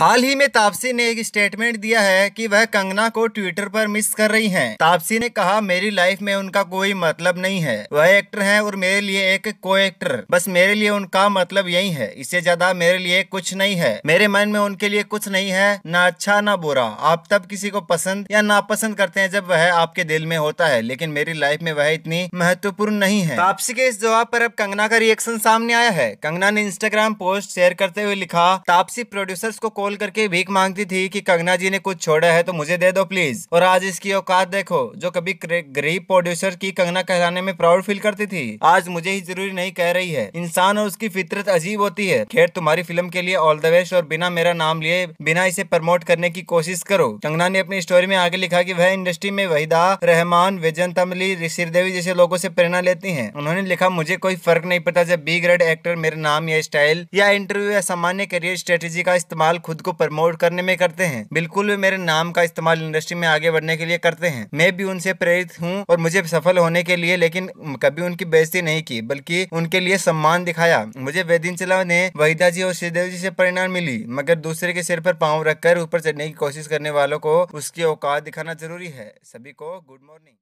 हाल ही में तापसी ने एक स्टेटमेंट दिया है कि वह कंगना को ट्विटर पर मिस कर रही हैं। तापसी ने कहा मेरी लाइफ में उनका कोई मतलब नहीं है वह एक्टर हैं और मेरे लिए एक को एक्टर बस मेरे लिए उनका मतलब यही है इससे ज्यादा मेरे लिए कुछ नहीं है मेरे मन में उनके लिए कुछ नहीं है न अच्छा न बुरा आप तब किसी को पसंद या नापसंद करते हैं जब वह आपके दिल में होता है लेकिन मेरी लाइफ में वह इतनी महत्वपूर्ण नहीं है तापसी के इस जवाब पर अब कंगना का रिएक्शन सामने आया है कंगना ने इंस्टाग्राम पोस्ट शेयर करते हुए लिखा तापसी प्रोड्यूसर्स को कॉल कॉल करके भीख मांगती थी कि कंगना जी ने कुछ छोड़ा है तो मुझे दे दो प्लीज और आज इसकी औकात देखो जो कभी गरीब प्रोड्यूसर की कंगना कहलाने में प्राउड फील करती थी आज मुझे ही जरूरी नहीं कह रही है इंसान और उसकी फितरत अजीब होती है खैर तुम्हारी फिल्म के लिए ऑल द बेस्ट और बिना मेरा नाम लिए बिना इसे प्रमोट करने की कोशिश करो कंगना ने अपनी स्टोरी में आगे लिखा की वह इंडस्ट्री में वहीदा रहमान विजन तमली देवी जैसे लोगो ऐसी प्रेरणा लेती है उन्होंने लिखा मुझे कोई फर्क नहीं पता जब बी ग्रेड एक्टर मेरे नाम या स्टाइल या इंटरव्यू या सामान्य करियर स्ट्रेटेजी का इस्तेमाल खुद खुद को प्रमोट करने में करते हैं बिल्कुल वे मेरे नाम का इस्तेमाल इंडस्ट्री में आगे बढ़ने के लिए करते हैं मैं भी उनसे प्रेरित हूँ और मुझे सफल होने के लिए लेकिन कभी उनकी बेजती नहीं की बल्कि उनके लिए सम्मान दिखाया मुझे वेदिन चला ने वहीदा जी और श्रीदेव जी से परिणाम मिली मगर दूसरे के सिर पर पाँव रखकर ऊपर चढ़ने की कोशिश करने वालों को उसकी औकात दिखाना जरूरी है सभी को गुड मॉर्निंग